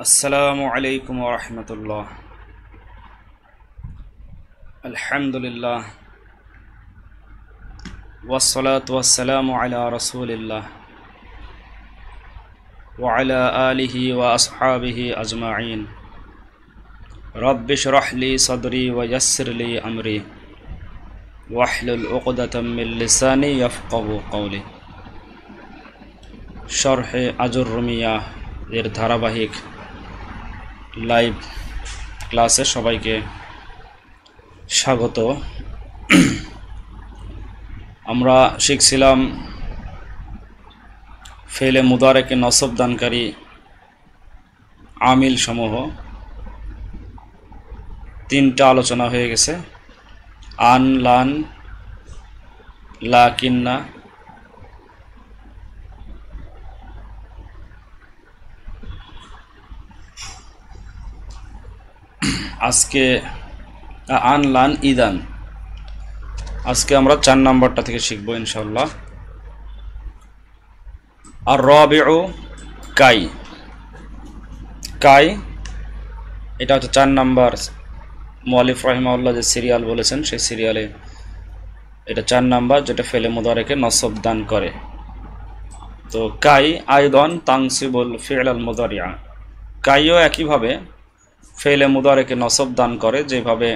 السلام عليكم ورحمة الله الحمد لله والصلاة والسلام على رسول الله وعلى آله وأصحابه أجمعين رب اشرح لي صدري ويسر لي أمري واحلل عقدة من لساني يفقه قولي شرح أجر رمية এর ধারাবাহিক লাইভ ক্লাসে সবাইকে স্বাগত আমরা শিখছিলাম ফেলে মুদারেকে নসব দানকারী আমিল সমূহ তিনটা আলোচনা হয়ে গেছে আন লান লা কিন্না আজকে আনলান ইদান আজকে আমরা চার নাম্বারটা থেকে শিখবো ইনশাল্লাহ আর রবে ও কাই কাই এটা হচ্ছে চার নাম্বার মোয়ালিফ রহিমাউল্লাহ যে সিরিয়াল বলেছেন সেই সিরিয়ালে এটা চার নাম্বার যেটা ফেলে মোদারেকে নসব দান করে তো কাই আয়দন তাংসিবুল ফিআল মোদারিয়া কাইও একইভাবে ফেলে মুদারেকে নসব দান করে যেভাবে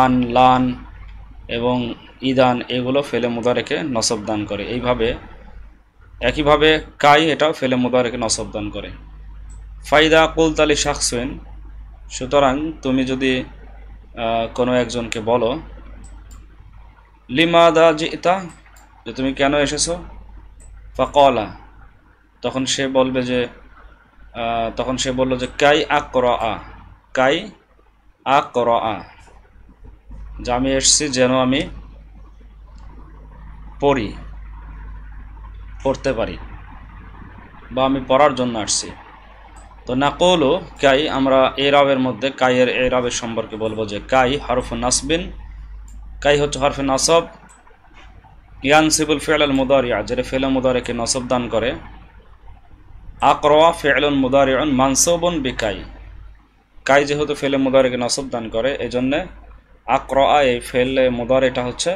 আন লান এবং ইদান এগুলো ফেলে মুদারেকে নসব দান করে এইভাবে একইভাবে কাই এটাও ফেলে মুদারেকে নসব দান করে ফাইদা কুলতালি শাকসুইন সুতরাং তুমি যদি কোনো একজনকে বলো লিমা দা জিতা যে তুমি কেন এসেছো কলা তখন সে বলবে যে তখন সে বলল যে কাই আক আ কাই আ কর আ যে আমি এসছি যেন আমি পড়ি পড়তে পারি বা আমি পড়ার জন্য আসছি তো নাকলও কাই আমরা এরাবের মধ্যে কাইয়ের এরাবের সম্পর্কে বলবো যে কাই হরফ নাসবিন কাই হচ্ছে হরফে নাসব ইয়ানসিবুল ফেলাল মুদারিয়া যেটা ফেল মুদারিকে নসব দান করে আকরোয়া ফেলন মুদারিয়ন মানসবন বিকাই কাই যেহেতু ফেলে মুদারেকে নসব দান করে এজন্যে আক্রআ এই ফেলে মুদার এটা হচ্ছে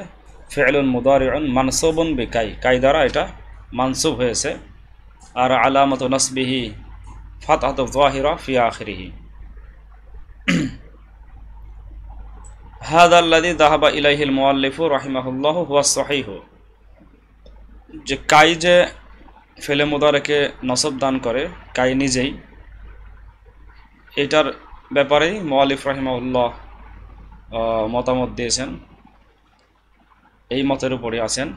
ফেলুন মুদার মানসবন বি কাই কাই দ্বারা এটা মানসুব হয়েছে আর আলামত নসবিহি ফাতহাত জাহিরা ফি আখরিহি হাদাল্লাদি দাহাবা ইলাইহিল মোয়াল্লিফু রাহিমাহুল্লাহ হুয়া সহিহ যে কাই যে ফেলে মুদারেকে নসব দান করে কাই নিজেই এটার ব্যাপারেই মোয়ালিফ রাহিমাউল্লাহ মতামত দিয়েছেন এই মতের উপরে আছেন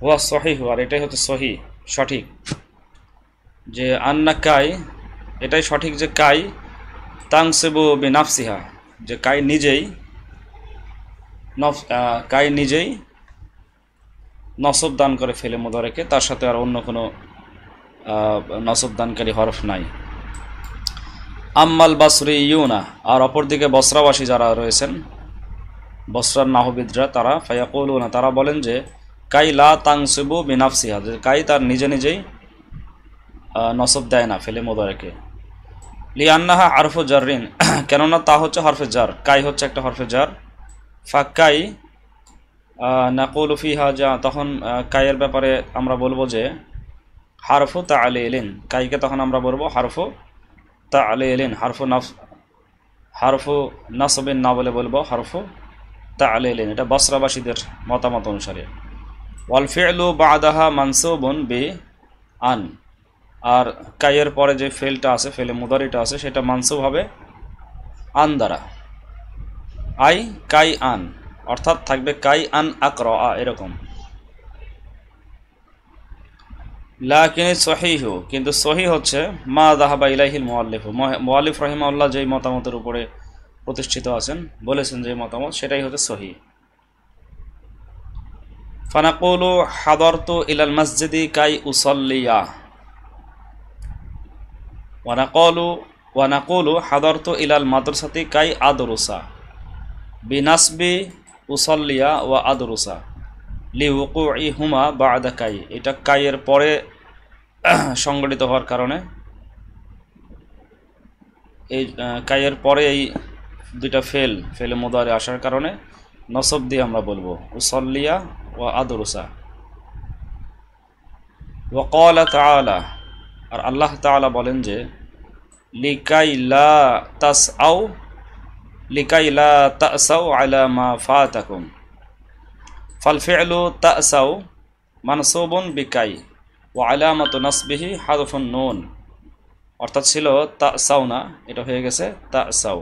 হুয়া সহি আর এটাই হচ্ছে সহি সঠিক যে আন্না কাই এটাই সঠিক যে কাই তাংসেবু বিনাফসিহা যে কাই নিজেই কাই নিজেই নসব দান করে ফেলে মোদারেকে তার সাথে আর অন্য কোনো নসব দানকারী হরফ নাই আম্মাল বাসরি ইউনা আর অপরদিকে বসরাবাসী যারা রয়েছেন বসরার নাহবিদরা তারা ফায়াকুল উনা তারা বলেন যে কাই লা তাংসিবু বিনাফসিহা কাই তার নিজে নিজেই নসব দেয় না ফেলে মোদারেকে লিয়ান্নাহা আরফু জারিন কেননা তা হচ্ছে হরফে জার কাই হচ্ছে একটা হরফে জার ফাক্কাই নাকুল ফিহা যা তখন কাইয়ের ব্যাপারে আমরা বলবো যে হারফু তা আলি এলিন কাইকে তখন আমরা বলবো হারফু তা আলে এলেন হারফু নাফ হারফো নাসবেন না বলে বলবো হারফু তা আলে এলেন এটা বসরাবাসীদের মতামত অনুসারে ওয়ালফেলু মানসো বোন বে আন আর কাইয়ের পরে যে ফেলটা আছে ফেলে মুদারিটা আছে সেটা মানসুব হবে আন দ্বারা আই কাই আন অর্থাৎ থাকবে কাই আন আক্র এরকম লাকিন সহিহ কিন্তু সহি হচ্ছে মা দাহাবা ইলাহিল মোয়াল্লিফ মোয়াল্লিফ রহিমাউল্লাহ যেই মতামতের উপরে প্রতিষ্ঠিত আছেন বলেছেন যে মতামত সেটাই হচ্ছে সহি ফানাকুলু হাদরতু ইলাল মসজিদি কাই উসল্লিয়া ওয়ানাকলু ওয়ানাকুলু হাদরতু ইলাল মাদ্রাসাতি কাই আদরুসা বিনাসবি উসল্লিয়া ওয়া আদরুসা লিউকু ই হুমা বা আদা কাই এটা কাইয়ের পরে সংগঠিত হওয়ার কারণে এই কাইয়ের পরে এই দুইটা ফেল ফেলে মোদারে আসার কারণে নসব দিয়ে আমরা বলবো উসল্লিয়া ও আদরুসা ওকলা তালা আর আল্লাহ তালা বলেন যে লিকাই লা তাস আউ লিকাই লা তাসাউ আলা মা ফা তাকুম ফালফিআলু তাসাউ মানসোবন বিকাই ও আলামত নসবিহি হাদফুন নুন অর্থাৎ ছিল তাসাউ না এটা হয়ে গেছে তাসাউ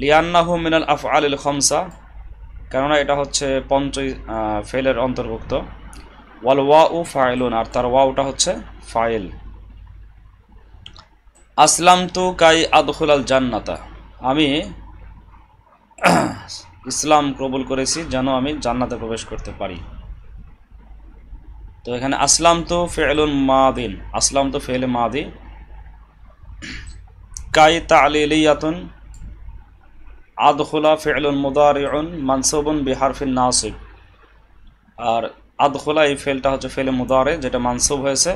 লিয়ান্নাহু মিনাল আফ আলিল খমসা কেননা এটা হচ্ছে পঞ্চ ফেলের অন্তর্ভুক্ত ওয়াল ওয়া উ ফাইলুন আর তার ওয়াউটা হচ্ছে ফাইল আসলাম তু কাই আল জান্নাতা আমি ইসলাম কবুল করেছি যেন আমি জান্নাতে প্রবেশ করতে পারি তো এখানে আসলাম তো ফেলুন মাদিন আসলাম তো ফেলে মাদি কাই তালিয়াতুন আদখোলা ফেলুন মুদারিউন মানসুবুন বিহারফিন নাসিব আর আদখোলা এই ফেলটা হচ্ছে ফেলে মুদারে যেটা মানসব হয়েছে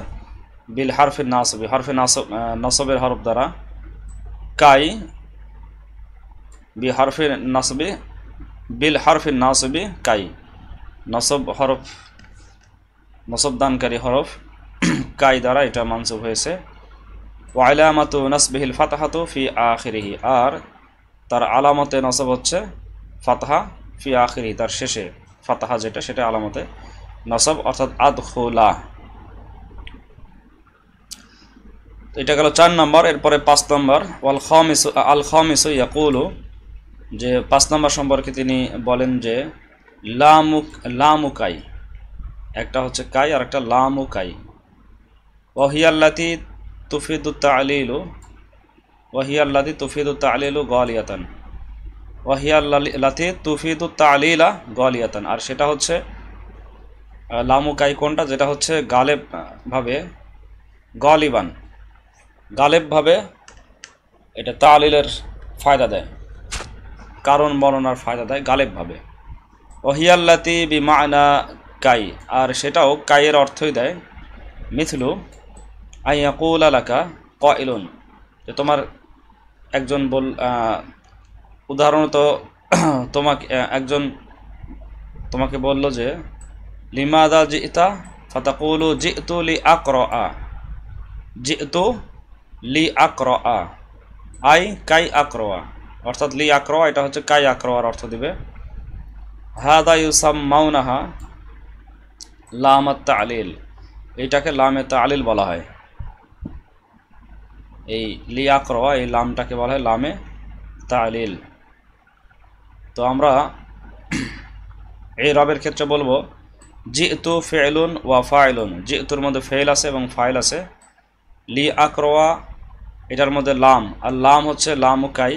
বিল হারফে নাসবি হারফে নাসব নাসবের হরফ দ্বারা কাই হারফে নাসবি বিল হরফ নাসবি কাই নসব হরফ নসবদানকারী হরফ কাই দ্বারা এটা মানসুব হয়েছে ওয়াইলামাতু নসবিহিল ফাতাহাতু ফি আখিরিহি আর তার আলামতে নসব হচ্ছে ফাতাহা ফি আখিরি তার শেষে ফাতাহা যেটা সেটা আলামতে নসব অর্থাৎ আদখোলা এটা গেল চার নম্বর এরপরে পাঁচ নম্বর ওয়াল খমিস আল খমিস ইয়াকুলু যে পাঁচ নম্বর সম্পর্কে তিনি বলেন যে লামুক লামুকাই একটা হচ্ছে কাই আর একটা লামুকাই ওহিয়াল্লাতি তুফিদুত্তা আলিলু ওহিয়াল্লাতি তুফিদুত্তা আলিলু গলিয়াতন ওহিয়াল্লাতি তুফিদুত্তা আলিলা গলিয়াতন আর সেটা হচ্ছে লামুকাই কোনটা যেটা হচ্ছে গালেবভাবে গলিবান গালেবভাবে এটা তা আলিলের ফায়দা দেয় কারণ বর্ণনার ফায়দা দেয় গালেবভাবে ওহিয়াল্লাতি বিমায়না কাই আর সেটাও কাইয়ের অর্থই দেয় মিথলু আইয়াকুল আলাকা ক ইলুন যে তোমার একজন বল উদাহরণত তোমাকে একজন তোমাকে বলল যে লিমাদা জি ইতা ফাতাকুলু জি ইতু লি আক্র আ জি ইতু লি আক্র আ আই কাই আক্র আ অর্থাৎ লি আক্র এটা হচ্ছে কাই আক্রোয়ার অর্থ দিবে হাদা ইউসাম মাউনাহা লামাত্তা আলিল এইটাকে লামেতা আলিল বলা হয় এই লি আক্র এই লামটাকে বলা হয় লামে তা আলিল তো আমরা এই রবের ক্ষেত্রে বলবো তু ফেলুন ওয়া ফাইলুন তুর মধ্যে ফেল আছে এবং ফাইল আছে লি আক্রোয়া এটার মধ্যে লাম আর লাম হচ্ছে লাম কাই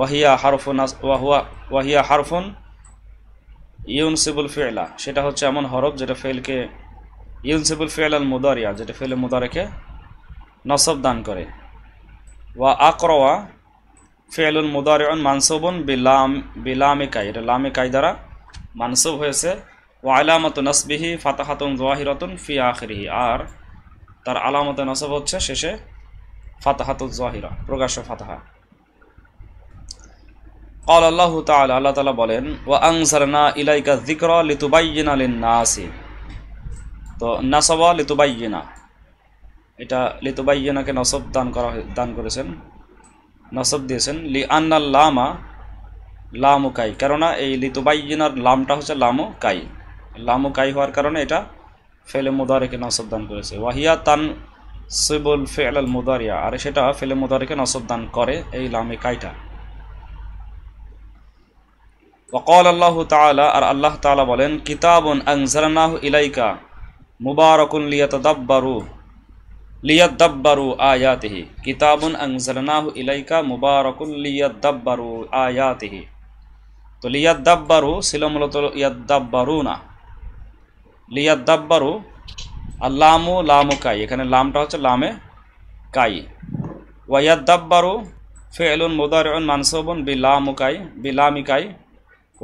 ওয়াহিয়া হারফুন ওয়াহুয়া ওয়াহিয়া হারফুন ইউনসিবুল ফেলা সেটা হচ্ছে এমন হরফ যেটা ফেলকে ইউনসিবুল ফেল আল মুদারিয়া যেটা ফেলে মুদারেকে নসব দান করে ওয়া আকরওয়া উল মুদারিয়ন মানসবন বিলাম বিলামে কাই এটা লামে কাই দ্বারা মানসুব হয়েছে ওয়া আলামত নসবিহি ফাতাহাতুন জোয়াহিরতুন ফি আখরিহি আর তার আলামত নসব হচ্ছে শেষে ফাতাহাতুল জোয়াহিরা প্রকাশ্য ফাতাহা কল আল্লাহ তাল আল্লাহ তালা বলেন ও আংসারনা ইলাইকা জিক্র লিতুবাইনা লিন্নাসি তো নাসবা লিতুবাইনা এটা লিতুবাইনাকে নসব দান করা দান করেছেন নসব দিয়েছেন লি আন্না লামা লামু কাই কেননা এই লিতুবাইনার লামটা হচ্ছে লামু কাই লামু কাই হওয়ার কারণে এটা ফেলে মুদারিকে নসব দান করেছে ওয়াহিয়া তান সিবুল ফেল মুদারিয়া আর সেটা ফেলে মুদারিকে নসব দান করে এই লামে কাইটা ওকল আল্লাহ তালা আর আল্লাহ তালা বলেন কিতাবন আংজারনাহ ইলাইকা মুবারকুন লিয়াতদাব্বারু লিয়াদ্দাব্বারু আয়াতিহি কিতাবন আংজারনাহ ইলাইকা মুবারকুন লিয়াদ্দাব্বারু আয়াতিহি তো লিয়াদ্দাব্বারু ছিল মূলত ইয়াদ্দাব্বারু না লিয়াদ্দাব্বারু আর লামু লামু কাই এখানে লামটা হচ্ছে লামে কাই ওয়াদ্দাব্বারু ফেলুন মুদারুন মানসবুন বি লামু কাই বি লামিকাই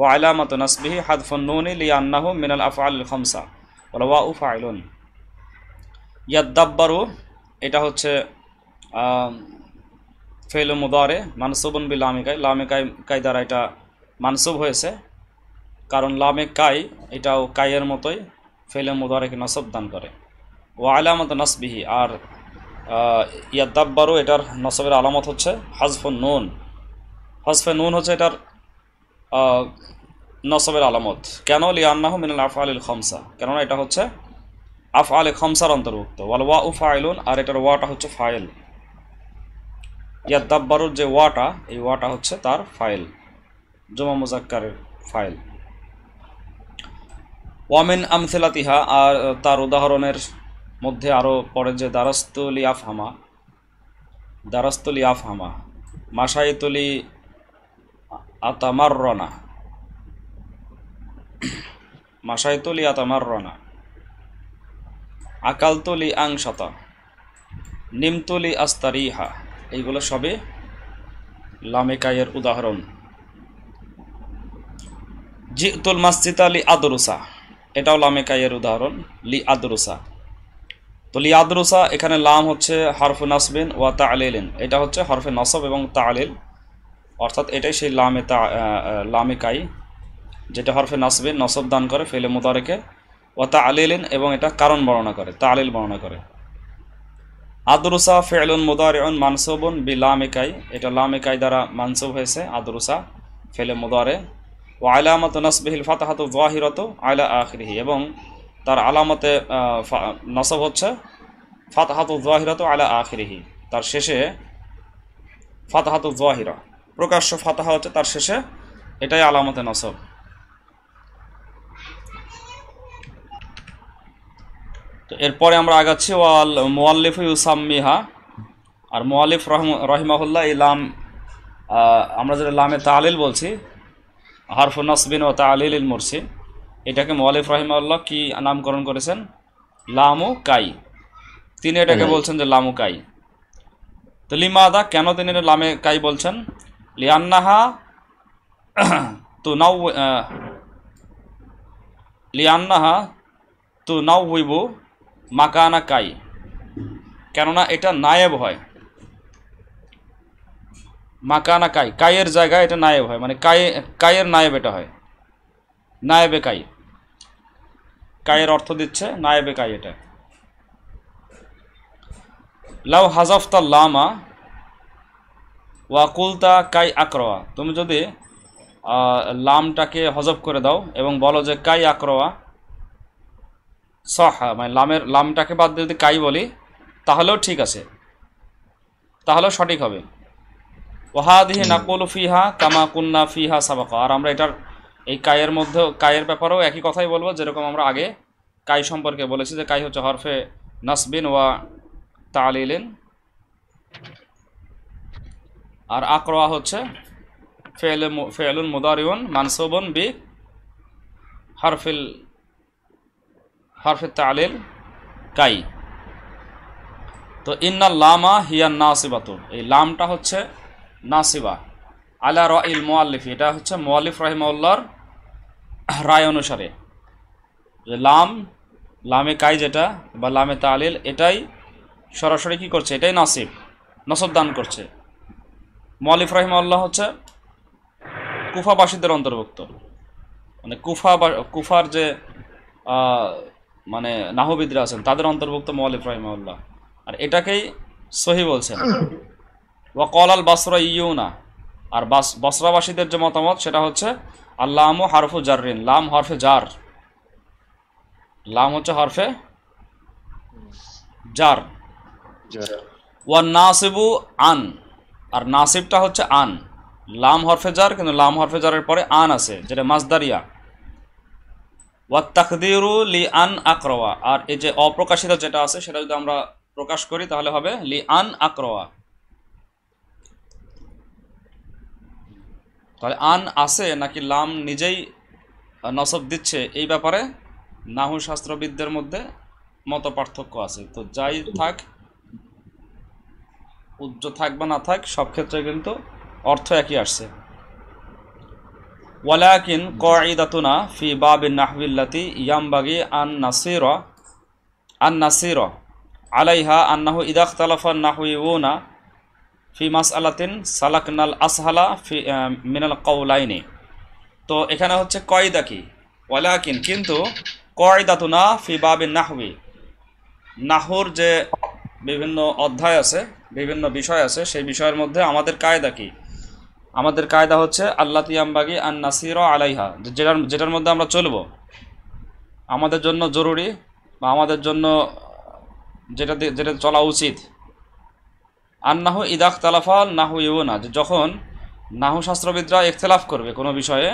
ও আলামত নসবিহি হাদফুন নুন লি আন্নাহু মিনাল আফআল খমসা ওলাওয়া উ ফাইলুন ইয়াদ্দাব্বারু এটা হচ্ছে ফেল মুদারে মানসুবন বি লামিকায় লামিকায় কাই দ্বারা এটা মানসুব হয়েছে কারণ লামে কাই এটাও কাইয়ের মতোই ফেলে মুদারেকে নসব দান করে ও আলামত নসবিহি আর ইয়াদ্দাব্বারও এটার নসবের আলামত হচ্ছে হাজফুন নুন হজফে নুন হচ্ছে এটার নসবের আলামত কেন লিয়ান্নাহ মিনাল আফ আলিল খমসা কেননা এটা হচ্ছে আফ আলে খমসার অন্তর্ভুক্ত ওয়াল ওয়া উ ফাইলুন আর এটার ওয়াটা হচ্ছে ফাইল ইয়াদ্দাব্বারুর যে ওয়াটা এই ওয়াটা হচ্ছে তার ফাইল জমা মুজাক্কারের ফাইল ওয়ামেন আমসেলাতিহা আর তার উদাহরণের মধ্যে আরও পরে যে দারাস্তলি আফহামা দারাস্তলি আফহামা মাসাইতলি আতামার রনা মাসাইতলি আতামার রনা আকালতলি আংশতা নিমতলি আস্তারিহা এইগুলো সবে লামেকায়ের উদাহরণ জিতুল মাসজিদ আলী আদরুসা এটাও লামেকায়ের উদাহরণ লি আদরুসা তো লি আদরুসা এখানে লাম হচ্ছে হরফে নাসবিন ওয়া তা এটা হচ্ছে হরফে নসব এবং তা অর্থাৎ এটাই সেই লামে তা লামে কাই যেটা হরফে নাসবে নসব দান করে ফেলে মোদারেকে ও তা আলিলেন এবং এটা কারণ বর্ণনা করে তা আলিল বর্ণনা করে আদরুসা ফেলুন মুদারেউন মানসবন বি লামেকাই এটা লামেকাই দ্বারা মানসব হয়েছে আদরুসা ফেলে মুদারে ও আলামত নসবিহিল ফাতাহাত জাহিরত আয়লা আখরিহি এবং তার আলামতে নসব হচ্ছে ফাতাহাত জাহিরত আয়লা আখরিহি তার শেষে ফাতাহাত জাহিরা প্রকাশ্য ফাতাহা হচ্ছে তার শেষে এটাই আলামতে নসব তো এরপরে আমরা আগাচ্ছি ওয়াল মোয়াল্লিফ ইউসাম্মিহা আর মোয়াল্লিফ রহম রহিমাহুল্লাহ ইলাম আমরা যেটা লামে তালিল বলছি হারফুল নাসবিন ও তালিল ইল মুরসি এটাকে মোয়ালিফ রহিমাউল্লাহ কি নামকরণ করেছেন লামু কাই তিনি এটাকে হ্যাঁ। বলছেন যে লামু কাই তো লিমাদা কেন তিনি লামে কাই বলছেন লিয়ান্নাহা তো তুনাউ লিয়ান্নাহা তো নাও হইব মাকানা কাই কেননা এটা নায়েব হয় মাকানা কাই কায়ের জায়গায় এটা নায়েব হয় মানে কায়ে কায়ের নায়েব এটা হয় নায়েবে কাই কায়ের অর্থ দিচ্ছে নায়েবে কাই এটা লাউ হাজাফতা লামা ওয়াকুলতা কাই আক্রোয়া তুমি যদি লামটাকে হজব করে দাও এবং বলো যে কাই আকরোয়া সহা মানে লামের লামটাকে বাদ দিয়ে যদি কাই বলি তাহলেও ঠিক আছে তাহলেও সঠিক হবে দিহি নাকুল ফিহা কামা কুন্না ফিহা সাবাক আর আমরা এটার এই কায়ের মধ্যে কায়ের ব্যাপারেও একই কথাই বলবো যেরকম আমরা আগে কাই সম্পর্কে বলেছি যে কাই হচ্ছে হরফে নাসবিন ওয়া তালিলেন আর আকরোয়া হচ্ছে ফেলুন মুদারিউন মানসবন বি হারফিল হারফে তালিল কাই তো ইন্না লামা হিয়া নাসিবাতু এই লামটা হচ্ছে নাসিবা আলা র ইল মোয়াল্লিফ এটা হচ্ছে মোয়াল্লিফ রহিমউল্লার রায় অনুসারে যে লাম লামে কাই যেটা বা লামে তালিল এটাই সরাসরি কি করছে এটাই নাসিব নসব দান করছে মলিফ আল্লাহ হচ্ছে কুফাবাসীদের অন্তর্ভুক্ত মানে কুফা কুফার যে মানে নাহবিদরা আছেন তাদের অন্তর্ভুক্ত মলিফ আল্লাহ আর এটাকেই সহি বলছেন ওয়াকল আল বাসরা ইউনা আর বাস বসরাবাসীদের যে মতামত সেটা হচ্ছে আল্লাহ হারফু জারিন লাম হরফে জার লাম হচ্ছে হরফে জার ওয়া নাসিবু আন আর নাসিবটা হচ্ছে আন লাম হরফেজার কিন্তু লাম হরফেজারের পরে আন আছে যেটা মাসদারিয়া ওয়া তাকদিরু লি আন আক্রোয়া আর এই যে অপ্রকাশিত যেটা আছে সেটা যদি আমরা প্রকাশ করি তাহলে হবে লি আন আকরোয়া তাহলে আন আছে নাকি লাম নিজেই নসব দিচ্ছে এই ব্যাপারে নাহু শাস্ত্রবিদদের মধ্যে মত পার্থক্য আছে তো যাই থাক পূজ্য থাক বা না থাক সব ক্ষেত্রে কিন্তু অর্থ একই আসছে ওয়ালাকিন কয়দাতুনা ফি বাবিন নাহবিল্লাতি ইয়ামবাগি আন নাসির আন নাসির আলাইহা আন্নাহু ইদাখতালাফা নাহুইউনা ফি মাস আলাতিন সালাকনাল আসহালা ফি মিনাল কৌলাইনি তো এখানে হচ্ছে কয়দা কি ওয়ালাকিন কিন্তু কয়দাতুনা ফি বাবিন নাহবি নাহুর যে বিভিন্ন অধ্যায় আছে বিভিন্ন বিষয় আছে সেই বিষয়ের মধ্যে আমাদের কায়দা কি আমাদের কায়দা হচ্ছে আল্লা তিয়াম্বাগি আর নাসির আলাইহা যেটার যেটার মধ্যে আমরা চলব আমাদের জন্য জরুরি বা আমাদের জন্য যেটা যেটা চলা উচিত আর নাহু ইদাক তালাফাল নাহু ইউনা যে যখন নাহু শাস্ত্রবিদরা একতলাফ করবে কোনো বিষয়ে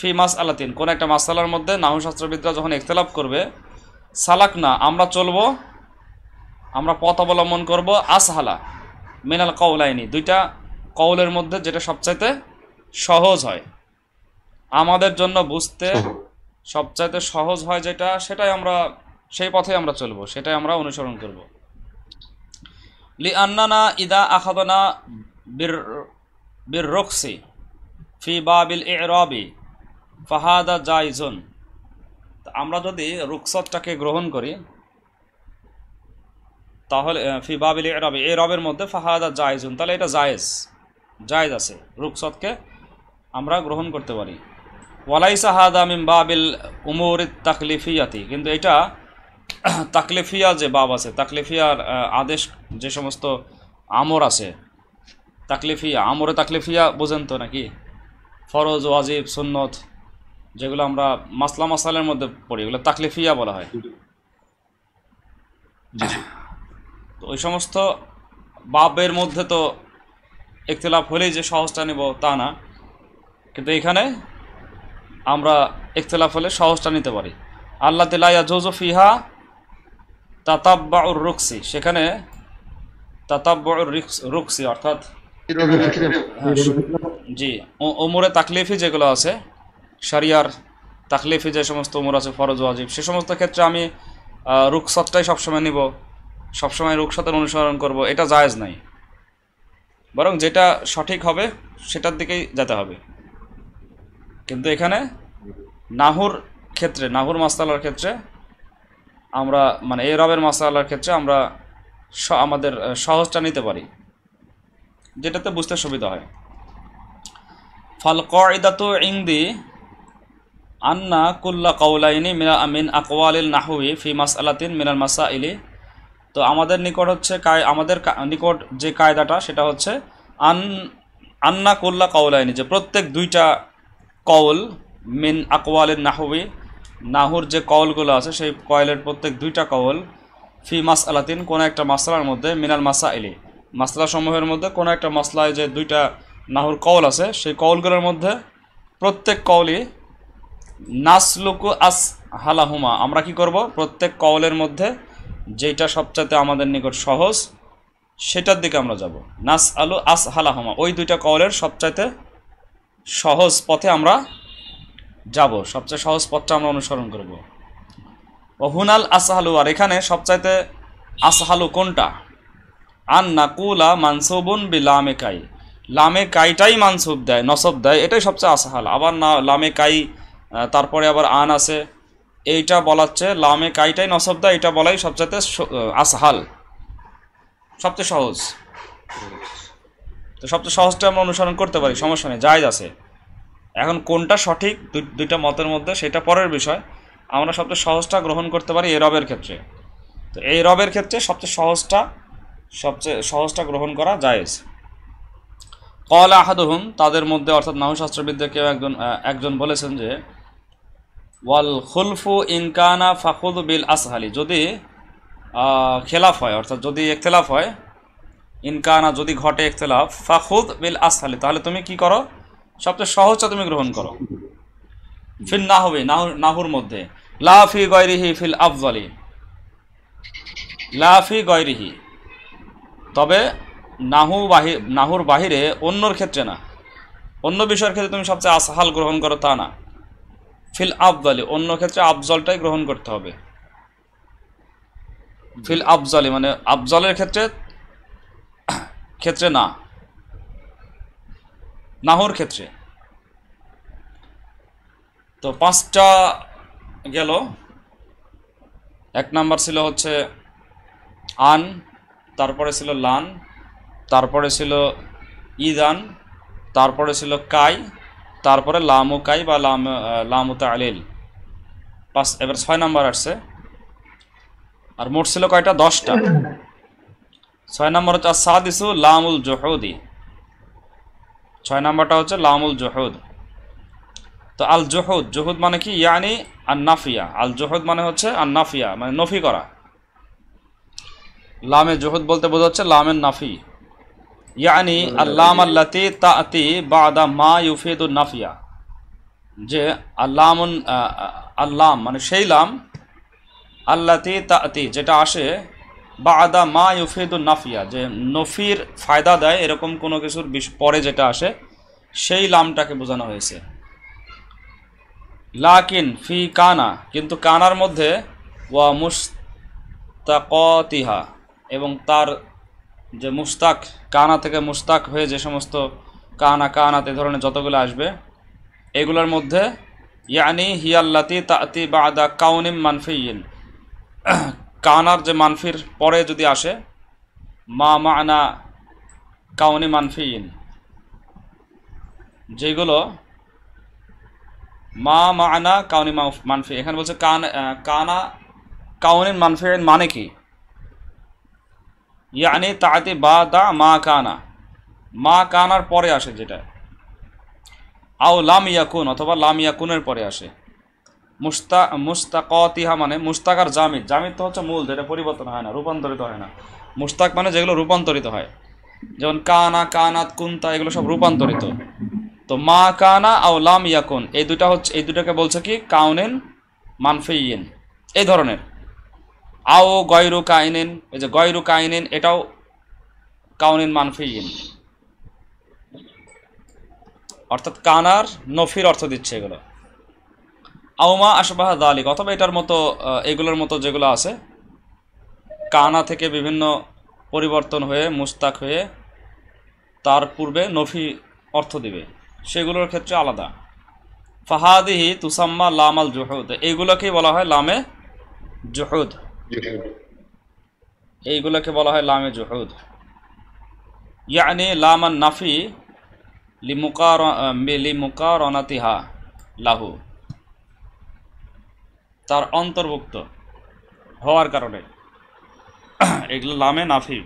ফি মাস আলাতিন কোনো একটা মাসালার মধ্যে নাহু শাস্ত্রবিদরা যখন একতলাফ করবে সালাক না আমরা চলবো আমরা পথ অবলম্বন করবো আসহালা মিনাল কৌলাইনি দুইটা কৌলের মধ্যে যেটা সবচাইতে সহজ হয় আমাদের জন্য বুঝতে সবচাইতে সহজ হয় যেটা সেটাই আমরা সেই পথে আমরা চলবো সেটাই আমরা অনুসরণ করব লি আন্নানা ইদা আখাদনা বীর বীর রক্সি ফি বাবিল এ রবি ফাহাদা জাইজুন আমরা যদি রুকসতটাকে গ্রহণ করি তাহলে ফি বাবিল এরবে এ রবের মধ্যে ফাহাদা জায়েজুন তাহলে এটা জায়েজ জায়েজ আছে রুকসতকে আমরা গ্রহণ করতে পারি ওয়ালাই সাহাদা মিম বাবিল উমর তাকলিফিয়াতি কিন্তু এটা তাকলিফিয়া যে বাব আছে তাকলিফিয়ার আদেশ যে সমস্ত আমর আছে তাকলিফিয়া আমরে তাকলিফিয়া বোঝেন তো নাকি ফরজ ওয়াজিব সুন্নত যেগুলো আমরা মাসলা মাসালের মধ্যে পড়ি এগুলো তাকলিফিয়া বলা হয় তো ওই সমস্ত বাবের মধ্যে তো একতলাফ হলেই যে সহজটা নেব তা না কিন্তু এখানে আমরা একতলাফ হলে সহজটা নিতে পারি আল্লাহ তিলাইয়া জোজো ফিহা তাতাব্বা উর রুকসি সেখানে তাতাব্বা উর রুকসি অর্থাৎ জি ওমরে তাকলিফি যেগুলো আছে সারিয়ার তাকলিফি যে সমস্ত ওমর আছে ফরজ ওয়াজিব সে সমস্ত ক্ষেত্রে আমি রুকসতটাই সবসময় নিব সবসময় রুখসাতের অনুসরণ করব এটা জায়েজ নাই বরং যেটা সঠিক হবে সেটার দিকেই যেতে হবে কিন্তু এখানে নাহুর ক্ষেত্রে নাহুর মাস্তালার ক্ষেত্রে আমরা মানে এ রবের মাস্তালার ক্ষেত্রে আমরা আমাদের সহজটা নিতে পারি যেটাতে বুঝতে সুবিধা হয় ফল কয়দাত ইংদি আন্না কুল্লা কৌলাইনি মিনা মিন আকওয়ালিল নাহুই ফি মাস আলাতিন মিনাল মাসা ইলি তো আমাদের নিকট হচ্ছে কায় আমাদের নিকট যে কায়দাটা সেটা হচ্ছে আন আন্না কোল্লা আইনি যে প্রত্যেক দুইটা কওল মিন আকওয়ালের নাহবি নাহুর যে কওলগুলো আছে সেই কয়েলের প্রত্যেক দুইটা কওল ফি মাস আলাতিন কোনো একটা মাসলার মধ্যে মিনাল মাসা এলি মাসলা সমূহের মধ্যে কোনো একটা মাসলায় যে দুইটা নাহুর কওল আছে সেই কওলগুলোর মধ্যে প্রত্যেক কওলই নাসলুকু আস হালাহুমা আমরা কি করব প্রত্যেক কওলের মধ্যে যেটা সবচাইতে আমাদের নিকট সহজ সেটার দিকে আমরা যাব নাস আলু আস হালাহমা ওই দুইটা কওলের সবচাইতে সহজ পথে আমরা যাব সবচেয়ে সহজ পথটা আমরা অনুসরণ করব অহুনাল আসহালু আর এখানে সবচাইতে আসহালু কোনটা আন কুলা মানসবন বি লামে কাই লামে কাইটাই মানসব দেয় নসব দেয় এটাই সবচেয়ে আসহাল আবার না লামে কাই তারপরে আবার আন আছে এইটা বলাচ্ছে লামে কাইটাই নসবদা এটা বলাই সবচেয়ে আসহাল সবচেয়ে সহজ তো সবচেয়ে সহজটা আমরা অনুসরণ করতে পারি সমস্যা নেই জায়জ আছে এখন কোনটা সঠিক দুইটা মতের মধ্যে সেটা পরের বিষয় আমরা সবচেয়ে সহজটা গ্রহণ করতে পারি এই রবের ক্ষেত্রে তো এই রবের ক্ষেত্রে সবচেয়ে সহজটা সবচেয়ে সহজটা গ্রহণ করা জায়জ কল আহাদুহুম তাদের মধ্যে অর্থাৎ নাহুশাস্ত্রবিদ্যা কেউ একজন একজন বলেছেন যে ওয়াল খুলফু ইনকানা ফাকুদ বিল আসহালি যদি খেলাফ হয় অর্থাৎ যদি একতলাফ হয় ইনকানা যদি ঘটে একতলাফ ফাখুদ বিল আসহালি তাহলে তুমি কি করো সবচেয়ে সহজটা তুমি গ্রহণ করো ফিল না হবে নাহুর মধ্যে লাফি গৈরিহি ফিল আফজলি লাফি গৈরিহি তবে নাহু বাহি নাহুর বাহিরে অন্যর ক্ষেত্রে না অন্য বিষয়ের ক্ষেত্রে তুমি সবচেয়ে আসহাল গ্রহণ করো তা না ফিল আফজালি অন্য ক্ষেত্রে আফজলটাই গ্রহণ করতে হবে ফিল আফজলি মানে আফজলের ক্ষেত্রে ক্ষেত্রে না নাহর ক্ষেত্রে তো পাঁচটা গেল এক নাম্বার ছিল হচ্ছে আন তারপরে ছিল লান তারপরে ছিল ইদান তারপরে ছিল কাই তারপরে লামুকাই বা লাম লামুতা আলিল পাঁচ এবার ছয় নম্বর আসছে আর মোট ছিল কয়টা দশটা ছয় নম্বর হচ্ছে ইসু লামুল জোহদি ছয় নম্বরটা হচ্ছে লামুল জহুদ তো আল জহুদ জহুদ মানে কি ইয়ানি আর নাফিয়া আল জোহদ মানে হচ্ছে আর নাফিয়া মানে নফি করা লামে জহুদ বলতে বোঝা হচ্ছে লামের নাফি ইয়ানি আল্লামাল্লাতি তাতি বাদা মা ইউফেদ নাফিয়া যে আল্লামুন আল্লাম মানে সেই লাম আল্লাতি তাতি যেটা আসে বা আদা মা ইউফিদু নাফিয়া যে নফির ফায়দা দেয় এরকম কোনো কিছুর পরে যেটা আসে সেই লামটাকে বোঝানো হয়েছে লাকিন ফি কানা কিন্তু কানার মধ্যে ওয়া মুস্তাকতিহা এবং তার যে মুস্তাক কানা থেকে মুস্তাক হয়ে যে সমস্ত কানা কানাত এ ধরনের যতগুলো আসবে এগুলোর মধ্যে ইয়ানি হিয়াল্লাতি তাতি বা আদা কাউনিম মানফিইন কানার যে মানফির পরে যদি আসে মা মানা কাউনি মানফিইন যেগুলো মা মানা কাউনি মানফি এখানে বলছে কান কানা কাউনিন মানফিইন মানে কি ইয়ানি তাতে বা দা মা কানা মা কানার পরে আসে যেটা আও লাম ইয়াকুন অথবা লাম ইয়াকুনের পরে আসে মুস্তা মুস্তাকতিহা মানে মুস্তাকার জামিদ জামিদ তো হচ্ছে মূল যেটা পরিবর্তন হয় না রূপান্তরিত হয় না মুস্তাক মানে যেগুলো রূপান্তরিত হয় যেমন কানা কানাত কুন্তা এগুলো সব রূপান্তরিত তো মা কানা আও লাম ইয়াকুন এই দুটা হচ্ছে এই দুটাকে বলছে কি কাউনেন মানফেইয়েন এই ধরনের আও গয়রু কাইনেন এই যে গয়রু কাইনেন এটাও কাউনিন মানফিইন অর্থাৎ কানার নফির অর্থ দিচ্ছে এগুলো আউমা আশবাহ দালিক অথবা এটার মতো এগুলোর মতো যেগুলো আছে কানা থেকে বিভিন্ন পরিবর্তন হয়ে মুস্তাক হয়ে তার পূর্বে নফি অর্থ দিবে সেগুলোর ক্ষেত্রে আলাদা ফাহাদিহি তুসাম্মা লামাল জুহুদ এইগুলোকেই বলা হয় লামে জুহুদ এইগুলোকে বলা হয় লামে জুহুদ ইয়ানি লামান নাফি লিমুকার লিমুকারনাতিহা লাহু তার অন্তর্ভুক্ত হওয়ার কারণে এগুলো লামে নাফি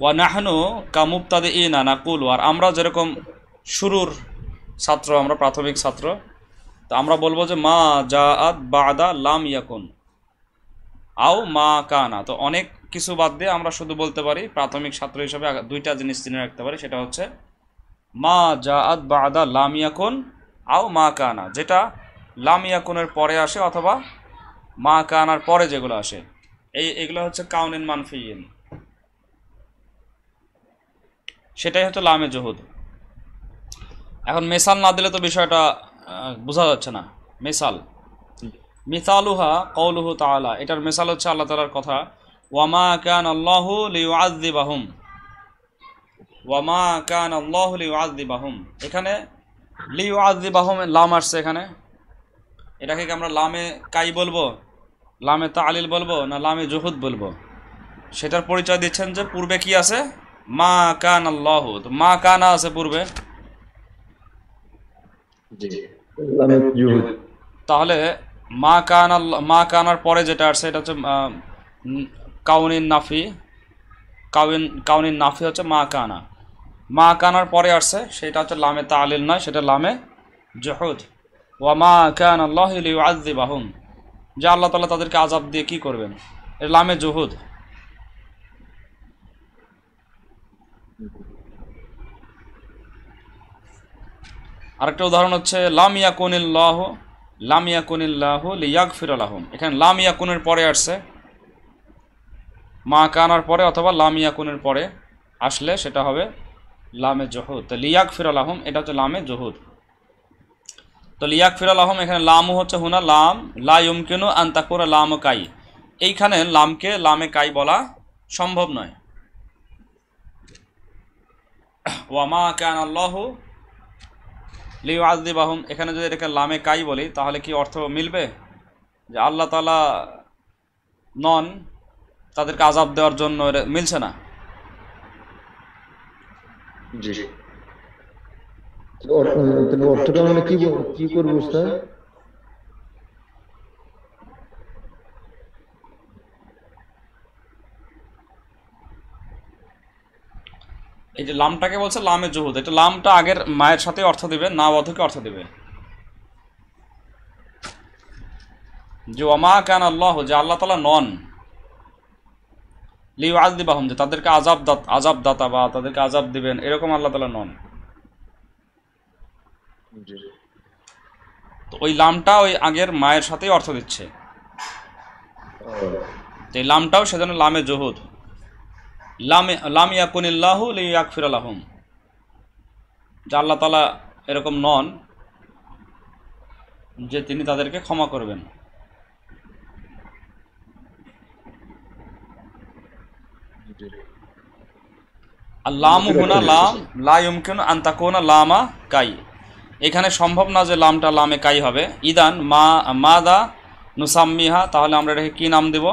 ওয়া নাহনু কামুক্তাদে ই না নাকুল আর আমরা যেরকম শুরুর ছাত্র আমরা প্রাথমিক ছাত্র তো আমরা বলবো যে মা যা আদ বাদা লাম ইয়াকুন আও মা কানা তো অনেক কিছু বাদ দিয়ে আমরা শুধু বলতে পারি প্রাথমিক ছাত্র হিসেবে দুইটা জিনিস চিনে রাখতে পারি সেটা হচ্ছে মা যা আদ বাদা লাম ইয়াকুন আও মা কানা যেটা লাম ইয়াকুনের পরে আসে অথবা মা কানার পরে যেগুলো আসে এই এগুলো হচ্ছে কাউনিন মানফিয়েন সেটাই হচ্ছে লামে জহুদ এখন মেসাল না দিলে তো বিষয়টা বোঝা যাচ্ছে না মেসাল মিসালুহা কৌলুহু তালা এটার মেসাল হচ্ছে আল্লাহ তালার কথা ওয়ামা কান আল্লাহ লিউআদিবাহুম ওয়ামা কান আল্লাহ লিউআদিবাহুম এখানে লিউআদিবাহুম লাম আসছে এখানে এটাকে কি আমরা লামে কাই বলবো লামে আলিল বলবো না লামে জহুদ বলবো সেটার পরিচয় দিচ্ছেন যে পূর্বে কি আছে মা কান আল্লাহ তো মা কানা আছে পূর্বে তাহলে মা কান মা কানার পরে যেটা আসছে এটা হচ্ছে কাউনিন নাফি কাউন কাউনিন নাফি হচ্ছে মা কানা মা কানার পরে আসছে সেটা হচ্ছে লামে তালিল নয় সেটা লামে জহুদ ও মা কান আল্লাহ বাহুম যে আল্লাহ তালা তাদেরকে আজাব দিয়ে কি করবেন এর লামে জহুদ আরেকটা উদাহরণ হচ্ছে লামিয়া কোনিল্লাহ লামিয়া কোনিল্লাহ লিয়াক ফিরালাহম এখানে লামিয়া কোনের পরে আসছে মা কানার পরে অথবা লামিয়া কোনের পরে আসলে সেটা হবে লামে জহুদ তো লিয়াক ফিরাল আহম এটা হচ্ছে লামে জহুদ তো লিয়াক ফিরাল আহম এখানে লামও হচ্ছে হুনা লাম লাইম কেনু আন্তাকুরা লাম কাই এইখানে লামকে লামে কাই বলা সম্ভব নয় ওয়ামা কান আল্লাহ লিউ আজদি বাহুম এখানে যদি এটাকে লামে কাই বলি তাহলে কি অর্থ মিলবে যে আল্লাহ তালা নন তাদেরকে আজাব দেওয়ার জন্য মিলছে না জি অর্থটা মানে কি কি করবো স্যার এই যে লামটাকে বলছে লামে জহুদ এটা লামটা আগের মায়ের সাথে অর্থ দিবে না অধুকে অর্থ দিবে যে ওমা কেন আল্লাহ যে আল্লাহ তালা নন লিউ দিবাহ যে তাদেরকে আজাব দাত আজাব দাতা বা তাদেরকে আজাব দিবেন এরকম আল্লাহ তালা নন তো ওই লামটা ওই আগের মায়ের সাথেই অর্থ দিচ্ছে এই লামটাও সেজন্য লামে জহুদ লামিয়া যে আল্লাহ তালা এরকম নন যে তিনি তাদেরকে ক্ষমা করবেন লাম আন্তাকোনা লামা কাই এখানে সম্ভব না যে লামটা লামে কাই হবে ইদান মা মা দা নুসাম্মিহা তাহলে আমরা এটাকে কী নাম দেব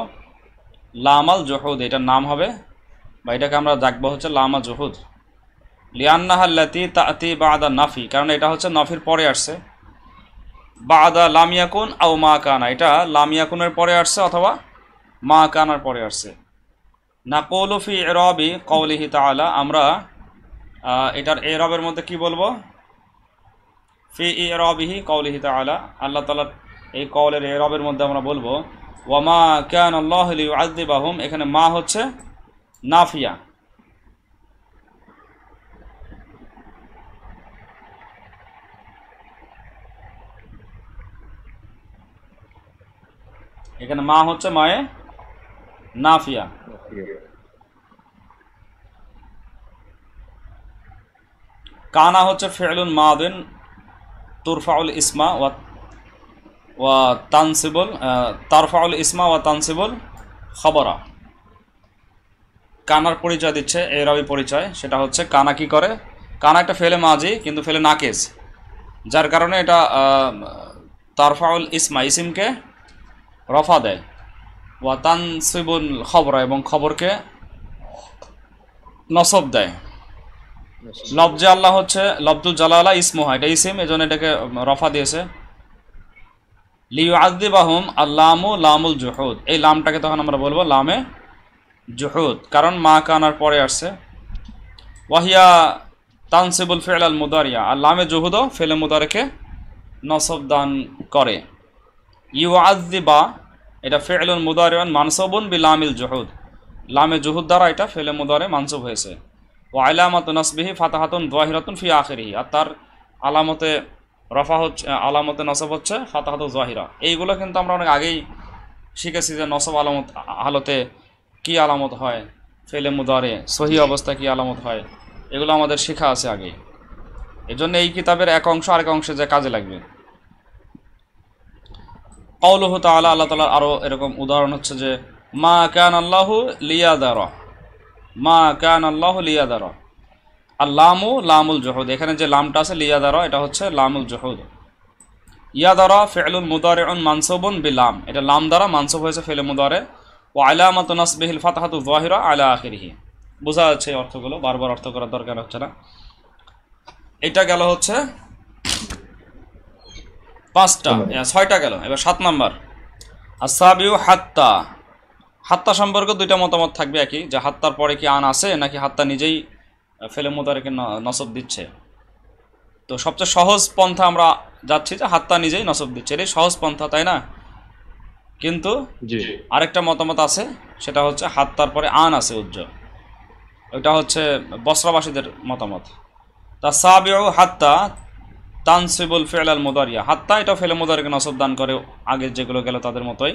লামাল জহদ এটার নাম হবে বা এটাকে আমরা ডাকবো হচ্ছে লামা জুহুদ লিয়ান্নাহাল্লাতি তাতি বা আদা নাফি কারণ এটা হচ্ছে নাফির পরে আসছে বা আদা লামিয়াকুন আও মা কানা এটা লামিয়াকুনের পরে আসছে অথবা মা কানার পরে আসছে না কৌলফি এরবি কৌলিহি তালা আমরা এটার এরবের মধ্যে কি বলবো ফি ই রবিহি কৌলিহি তালা আল্লাহ তালার এই কৌলের এরবের মধ্যে আমরা বলবো ওয়া মা ক্যান আল্লাহ বাহুম এখানে মা হচ্ছে নাফিয়া এখানে মা হচ্ছে মায়ে নাফিয়া কানা হচ্ছে ফেলুন মাদিন তুরফাউল ইসমা ওয়া তানসিবল তারফাউল ইসমা ওয়া তানসিবল খবরা কানার পরিচয় দিচ্ছে এরাবি পরিচয় সেটা হচ্ছে কানা কি করে কানা একটা ফেলে মাঝি কিন্তু ফেলে নাকেজ যার কারণে এটা তারফাউল ইসমা ইসিমকে রফা দেয় ওয়া তানসিবুল খবর এবং খবরকে নসব দেয় লবজে আল্লাহ হচ্ছে লব্দুল জালালা ইসমোহা এটা ইসিম এই জন্য এটাকে রফা দিয়েছে লিউ আজদিবাহুম আল্লাহ লামুল জুহুদ এই লামটাকে তখন আমরা বলবো লামে জুহুদ কারণ মা কানার পরে আসছে ওয়াহিয়া তানসেবুল ফেল আল মুদারিয়া আর লামে জুহুদও ফেলে মুদারেকে নসব দান করে ইউ বা এটা ফেলুন মুদারিয়ান মানসবুন বি লামিল জুহুদ লামে জুহুদ দ্বারা এটা ফেলে মুদারে মানসব হয়েছে ও আলামত নসবিহি ফাতাহাতুন দোয়াহিরাতুন ফি আখেরিহি আর তার আলামতে রফা হচ্ছে আলামতে নসব হচ্ছে ফাতাহাত জাহিরা এইগুলো কিন্তু আমরা অনেক আগেই শিখেছি যে নসব আলামত আলতে কি আলামত হয় ফেলে মুদারে সহি অবস্থা কি আলামত হয় এগুলো আমাদের শেখা আছে আগে এজন্য এই কিতাবের এক অংশ আরেক অংশে যে কাজে লাগবে কৌলহ তালা আল্লাহ তালার আরও এরকম উদাহরণ হচ্ছে যে মা কান আল্লাহ লিয়াদার মা কান আল্লাহ লিয়াদার আর লামু লামুল জহুদ এখানে যে লামটা আছে লিয়াদার এটা হচ্ছে লামুল জহুদ ইয়াদারা ফেলুল মুদারে মানসবন বি লাম এটা লাম দ্বারা মানসব হয়েছে ফেলে মুদারে ও আলামত নসবিহিল ফাতাহাতু জাহিরা আলা আখিরিহি বোঝা যাচ্ছে এই অর্থগুলো বারবার অর্থ করার দরকার হচ্ছে না এটা গেল হচ্ছে পাঁচটা হ্যাঁ, ছয়টা গেল এবার সাত নাম্বার আসাবিউ হাত্তা হাত্তা সম্পর্কে দুইটা মতামত থাকবে একই যে হাত্তার পরে কি আন আছে নাকি হাত্তা নিজেই ফেলে মোদারেকে নসব দিচ্ছে তো সবচেয়ে সহজ পন্থা আমরা যাচ্ছি যে হাত্তা নিজেই নসব দিচ্ছে এটাই সহজ পন্থা তাই না কিন্তু আরেকটা মতামত আছে সেটা হচ্ছে হাত তারপরে আন আছে উজ্জ ওইটা হচ্ছে বস্রাবাসীদের মতামত তা সাবিউ হাত্তা তানসিবুল ফেল আল মোদারিয়া হাত্তা এটা ফেলে মোদারিকে নসব দান করে আগে যেগুলো গেল তাদের মতোই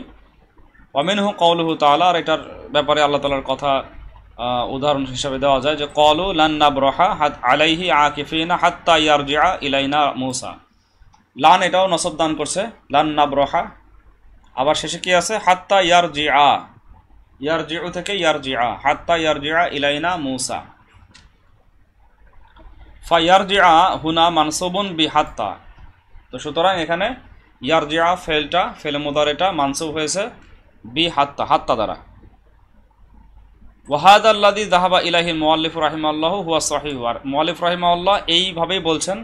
কৌল হু তালা আর এটার ব্যাপারে আল্লাহ তালার কথা উদাহরণ হিসাবে দেওয়া যায় যে কলু লান্না ব্রহা হাত আলাইহি আকিফিনা হাত্তা জিয়া ইলাইনা মৌসা লান এটাও নসব দান করছে লান্না ব্রহা আবার শেষে কি আছে হাত্তা ইয়ার জি আ ইয়ার জি থেকে ইয়ার জি আ হাত্তা ইয়ার জি আ ইলাইনা মৌসা ফা ইয়ার জি আ হুনা মানসবন বি হাত্তা তো সুতরাং এখানে ইয়ার জি আ ফেলটা ফেলে এটা মানসব হয়েছে বি হাত্তা হাত্তা দ্বারা ওয়াহাদ আল্লাদি জাহাবা ইলাহি মোয়াল্লিফ আল্লাহ হুয়া সহিউয়ার মোয়াল্লিফ আল্লাহ এইভাবেই বলছেন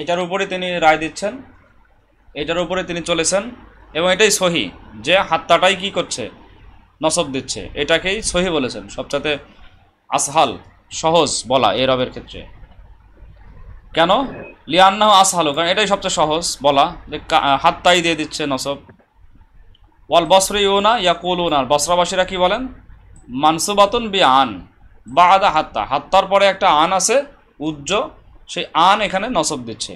এটার উপরে তিনি রায় দিচ্ছেন এটার উপরে তিনি চলেছেন এবং এটাই সহি যে হাত্তাটাই কি করছে নসব দিচ্ছে এটাকেই সহি বলেছেন সবচাইতে আসহাল সহজ বলা এই রবের ক্ষেত্রে কেন লিয়ান্না আসহাল কারণ এটাই সবচেয়ে সহজ বলা যে হাত্তাই দিয়ে দিচ্ছে নসব ওয়াল ইয়া কুল ও না বসরাবাসীরা কি বলেন মানসুবাতুন বি আন বা আদা হাত্তা হাত্তার পরে একটা আন আছে উজ্জ সেই আন এখানে নসব দিচ্ছে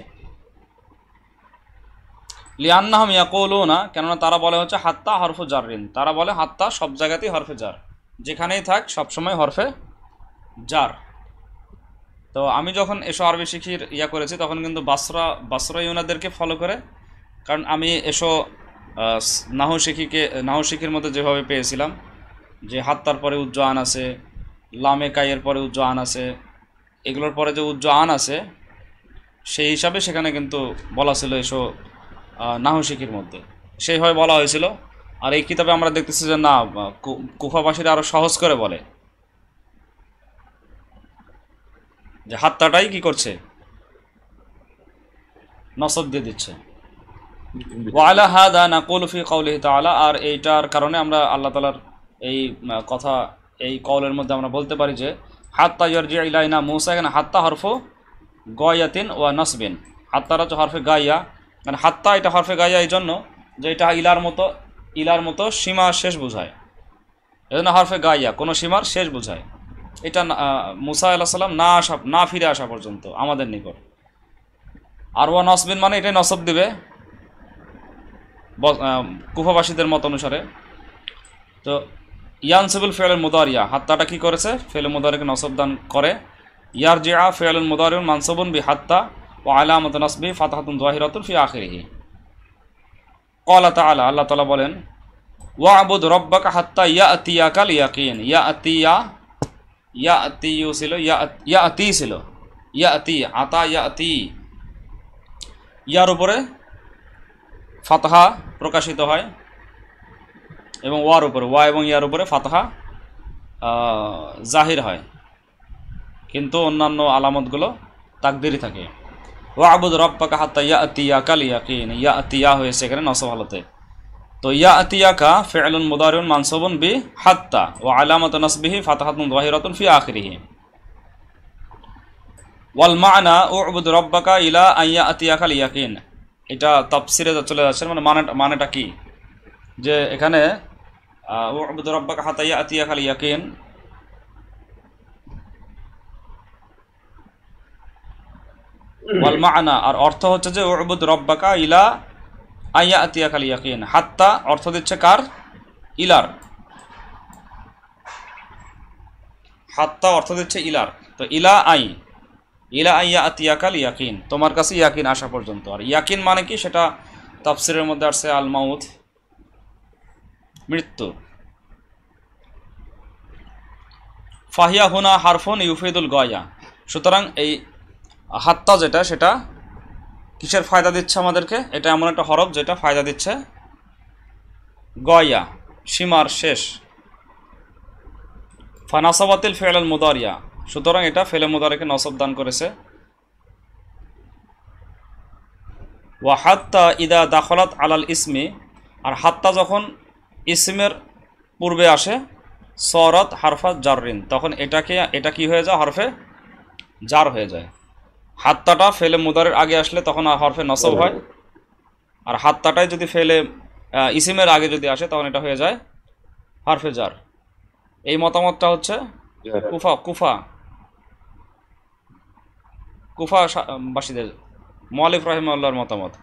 লিয়ান্নাহম না কেননা তারা বলে হচ্ছে হাত্তা হরফে জারিন তারা বলে হাত্তা সব জায়গাতেই হরফে জার যেখানেই থাক সবসময় হরফে জার তো আমি যখন এসো আরবি শিখির ইয়া করেছি তখন কিন্তু বাসরা বাসরা ইউনাদেরকে ফলো করে কারণ আমি এসো নাহ শিখিকে নাহ শিখির মধ্যে যেভাবে পেয়েছিলাম যে হাত্তার পরে উজ্জ আন আছে লামে কাইয়ের পরে উজ্জ আন আছে এগুলোর পরে যে উজ্জ আন আছে সেই হিসাবে সেখানে কিন্তু বলা ছিল এসো নাহসিকির মধ্যে সেইভাবে বলা হয়েছিল আর এই কিতাবে আমরা দেখতেছি যে না কুফাবাসীরা আরও সহজ করে বলে যে হাত্তাটাই কি করছে নসব দিয়ে দিচ্ছে ওয়ালা হাদা নাকুলফি কৌলিহি তালা আর এইটার কারণে আমরা আল্লাহ তালার এই কথা এই কৌলের মধ্যে আমরা বলতে পারি যে হাত্তা ইয়র্জি ইলাইনা মৌসা এখানে হাত্তা হরফ গয়াতিন ওয়া নসবিন হাত্তারা হচ্ছে হরফে গাইয়া মানে হাত্তা এটা হরফে গাইয়া এই জন্য যে এটা ইলার মতো ইলার মতো সীমা শেষ বোঝায় এই জন্য হরফে গাইয়া কোনো সীমার শেষ বোঝায় এটা মুসা আল্লাহ সাল্লাম না আসা না ফিরে আসা পর্যন্ত আমাদের নিকট আর ওয়া নসবিন মানে এটাই নসব দিবে কুফাবাসীদের মত অনুসারে তো ইয়ানসিবুল ফেয়ালের মুদারিয়া হাত্তাটা কী করেছে ফেলে মুদারিকে নসব দান করে ইয়ার জিয়া ফেয়ালের মুদারিউন মানসবন বি হাত্তা ও আলামত নসবি ফাতাহাতুন জহিরাতুল ফি আখিরিহি কলা তালা আল্লাহ তালা বলেন ওয়া আবুদ রব্বাকা হাত্তা ইয়া আতিয়া কাল ইয়াকিন ইয়া আতিয়া ইয়া আতিউ ছিল ইয়া আতি ছিল ইয়া আতি আতা ইয়া আতি ইয়ার উপরে ফাতহা প্রকাশিত হয় এবং ওয়ার উপরে ওয়া এবং ইয়ার উপরে ফাতহা জাহির হয় কিন্তু অন্যান্য আলামতগুলো তাকদেরই থাকে ও আবুদ রব্বাকা হাত্তা ইয়া কাল ইয়াকিন ইয়া আতিয়া হয়েছে এখানে নসব তো ইয়া আতিয়াকা ফেলুন মুদারুন মানসবন বি হাত্তা ও আলামত নসবিহি ফাতাহাতুন দহিরাতুন ফি আখিরিহি ওয়াল মানা ও আবুদ রব্বাকা ইলা আইয়া আতিয়া কাল ইয়াকিন এটা তাপসিরে চলে যাচ্ছে মানে মানে মানেটা কি যে এখানে ও আবুদ রব্বাকা হাতা ইয়া কাল ইয়াকিন ওয়াল মানা আর অর্থ হচ্ছে যে ওবুদ রব্বাকা ইলা আইয়া আতিয়া ইয়াকিন হাত্তা অর্থ দিচ্ছে কার ইলার হাত্তা অর্থ দিচ্ছে ইলার তো ইলা আই ইলা আইয়া আতিয়াকাল ইয়াকিন তোমার কাছে ইয়াকিন আসা পর্যন্ত আর ইয়াকিন মানে কি সেটা তাফসিরের মধ্যে আসছে আল মৃত্যু ফাহিয়া হুনা হারফুন ইউফিদুল গয়া সুতরাং এই হাত্তা যেটা সেটা কিসের ফায়দা দিচ্ছে আমাদেরকে এটা এমন একটা হরফ যেটা ফায়দা দিচ্ছে গয়া সীমার শেষ ফানাসাবাতিল ফেলাল মুদারিয়া সুতরাং এটা ফেলে মুদারিকে নসব দান করেছে ওয়া হাত্তা ইদা দাখলাত আলাল ইসমি আর হাত্তা যখন ইসমের পূর্বে আসে সরত হারফা জাররিন তখন এটাকে এটা কি হয়ে যায় হরফে জার হয়ে যায় হাত্তাটা ফেলে মুদারের আগে আসলে তখন হরফে নসব হয় আর হাত্তাটাই যদি ফেলে ইসিমের আগে যদি আসে তখন এটা হয়ে যায় হরফে জার এই মতামতটা হচ্ছে কুফা কুফা কুফা বাসীদের মলিফ রহিমাল্লাহর মতামত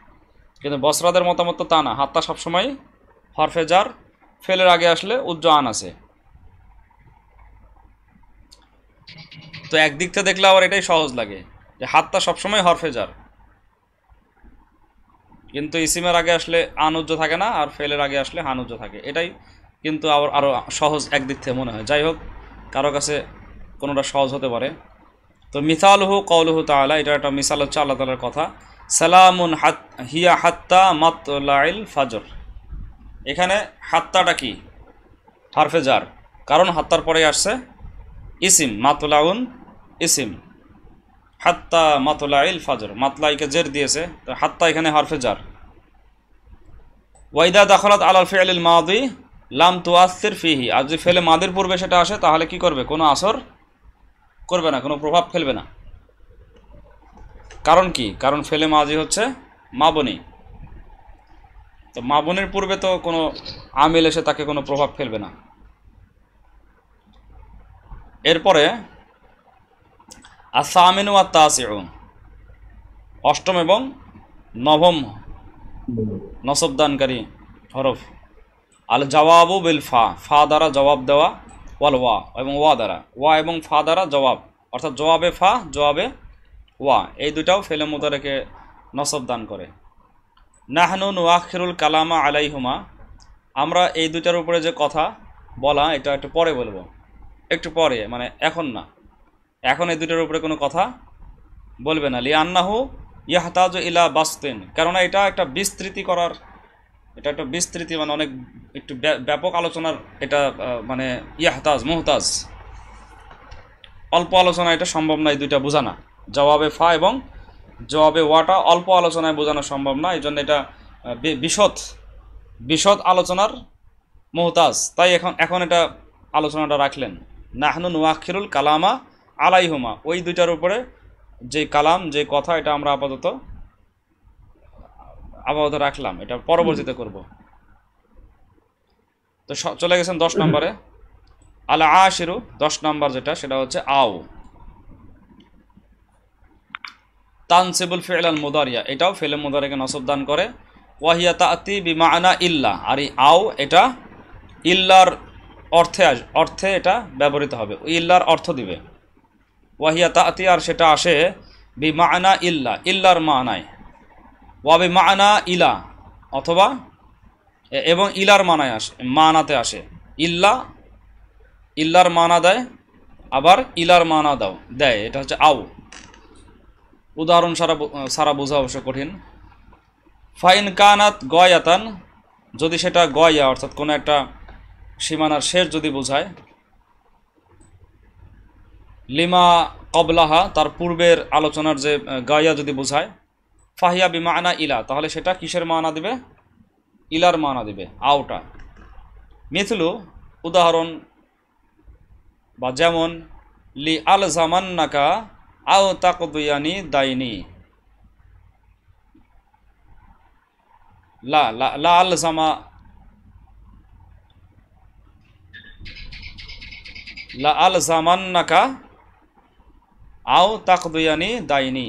কিন্তু বসরাদের মতামত তো তা না হাত্তা সবসময় হরফে জার ফেলের আগে আসলে উজ্জ আন আছে তো একদিকটা দেখলে আবার এটাই সহজ লাগে হাতটা সবসময় হরফে যার কিন্তু ইসিমের আগে আসলে আনুজ্য থাকে না আর ফেলের আগে আসলে হানুজ্য থাকে এটাই কিন্তু আবার আরও সহজ একদিক থেকে মনে হয় যাই হোক কারো কাছে কোনোটা সহজ হতে পারে তো মিথালহু কৌলহু তালা এটা একটা মিসাল হচ্ছে আল্লাহ তালার কথা সালামুন হাত হিয়া হাত্তা মাতলাইল ফাজর এখানে হাত্তাটা কি হারফে কারণ হাত্তার পরে আসছে ইসিম মাতলাউন ইসিম হাত্তা মাতলা ইল ফাজর মাতলাইকে জের দিয়েছে তো হাত্তা এখানে হরফে জার ওয়াইদা দাখলাত আলাল ফেল মাদি লাম তুয়াসির ফিহি আর যদি ফেলে মাদের পূর্বে সেটা আসে তাহলে কি করবে কোনো আসর করবে না কোনো প্রভাব ফেলবে না কারণ কি কারণ ফেলে মাজি হচ্ছে মাবনি তো মাবনের পূর্বে তো কোনো আমিল এসে তাকে কোনো প্রভাব ফেলবে না এরপরে আসামিন ওয়া তাসিউন অষ্টম এবং নবম নসবদানকারী হরফ আল জওয়াবু বিল ফা ফা দ্বারা জবাব দেওয়া ওয়াল ওয়া এবং ওয়া দ্বারা ওয়া এবং ফা দ্বারা জবাব অর্থাৎ জবাবে ফা জবাবে ওয়া এই দুটাও ফেলে মুদারেকে নসব দান করে নাহনু নুয়াখিরুল কালামা আলাইহুমা আমরা এই দুটার উপরে যে কথা বলা এটা একটু পরে বলবো একটু পরে মানে এখন না এখন এই দুটার উপরে কোনো কথা বলবে না লিয়ান্নাহু ইয়াহতাজ ইলা বাস্তেন কেননা এটা একটা বিস্তৃতি করার এটা একটা বিস্তৃতি মানে অনেক একটু ব্যাপক আলোচনার এটা মানে ইয়াহতাজ মোহতাজ অল্প আলোচনা এটা সম্ভব না এই দুইটা বোঝানা জবাবে ফা এবং জবাবে ওয়াটা অল্প আলোচনায় বোঝানো সম্ভব না এই জন্য এটা বিশদ বিশদ আলোচনার মোহতাজ তাই এখন এখন এটা আলোচনাটা রাখলেন নাহনু নোয়াক্ষিরুল কালামা আলাইহুমা ওই দুইটার উপরে যে কালাম যে কথা এটা আমরা আপাতত আপাতত রাখলাম এটা পরবর্তীতে করব তো চলে গেছেন দশ নম্বরে আলা আশিরু দশ নম্বর যেটা সেটা হচ্ছে আও তানসিবুল আল মুদারিয়া এটাও ফেলে মুদারিয়াকে নসব দান করে ওয়াহিয়া তাতি বিমানা ইল্লা আর এই আও এটা ইল্লার অর্থে অর্থে এটা ব্যবহৃত হবে ইল্লার অর্থ দিবে ওয়াহিয়া তাতি আর সেটা আসে বি মানা ইল্লা ইল্লার মানায় ওয়াবি মানা ইলা অথবা এবং ইলার মানায় আসে মানাতে আসে ইল্লা ইল্লার মানা দেয় আবার ইলার মানা দাও দেয় এটা হচ্ছে আউ উদাহরণ সারা সারা বোঝা অবশ্য কঠিন ফাইন কানাত গয়াতান যদি সেটা গয়া অর্থাৎ কোনো একটা সীমানার শেষ যদি বোঝায় লিমা কবলাহা তার পূর্বের আলোচনার যে গাইয়া যদি বোঝায় ফাহিয়া বিমা আনা ইলা তাহলে সেটা কিসের মানা দিবে ইলার মানা দিবে আউটা মিথলু উদাহরণ বা যেমন লি আল জামান্নাকা আও তাকদুয়ানি দাইনি লা লা আল জামা লা আল জামান্নাকা আও তাকবিয়ানি দায়নি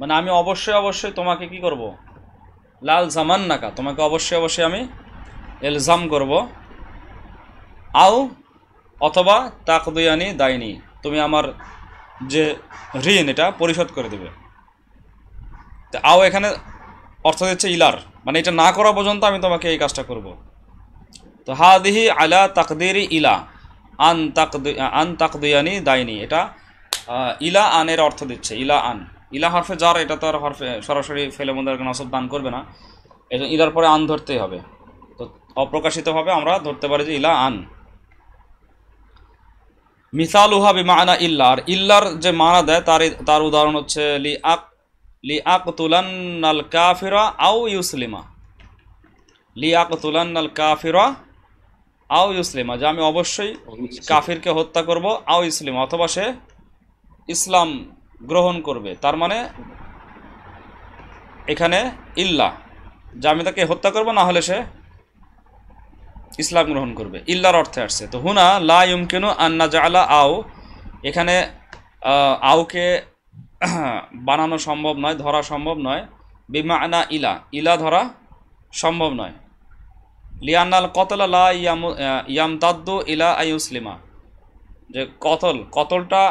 মানে আমি অবশ্যই অবশ্যই তোমাকে কি করব লাল জামান নাকা তোমাকে অবশ্যই অবশ্যই আমি এলজাম করব আও অথবা তাকদুয়ানি দায়নি তুমি আমার যে ঋণ এটা পরিশোধ করে দেবে তো আও এখানে অর্থ দিচ্ছে ইলার মানে এটা না করা পর্যন্ত আমি তোমাকে এই কাজটা করব তো হা দিহি আলা তাকদিরি ইলা আন তাক আন তাকদুয়ানি দায়নি এটা ইলা আনের অর্থ দিচ্ছে ইলা আন ইলা হরফে যার এটা তো আর হরফে সরাসরি ফেলে মন্দারকে নসব দান করবে না এটা ইলার পরে আন ধরতেই হবে তো অপ্রকাশিতভাবে আমরা ধরতে পারি যে ইলা আন মিসাল উহা বিমানা ইল্লার ইল্লার যে মানা দেয় তার তার উদাহরণ হচ্ছে লি আক লি আক তুলান্নাল কাফিরা আউ ইউসলিমা লি আক তুলান্নাল কাফিরা আও ইসলিমা যে আমি অবশ্যই কাফিরকে হত্যা করব আও ইসলিম অথবা সে ইসলাম গ্রহণ করবে তার মানে এখানে ইল্লা যে আমি তাকে হত্যা করবো না হলে সে ইসলাম গ্রহণ করবে ইল্লার অর্থে আসছে তো হুনা লা ইমকিনু আন্না জালা আও এখানে আউকে বানানো সম্ভব নয় ধরা সম্ভব নয় বিমা আনা ইলা ইলা ধরা সম্ভব নয় লিয়ানাল কতলা ইয়ামতাদ্দ ইলা আইউসলিমা যে কতল কতলটা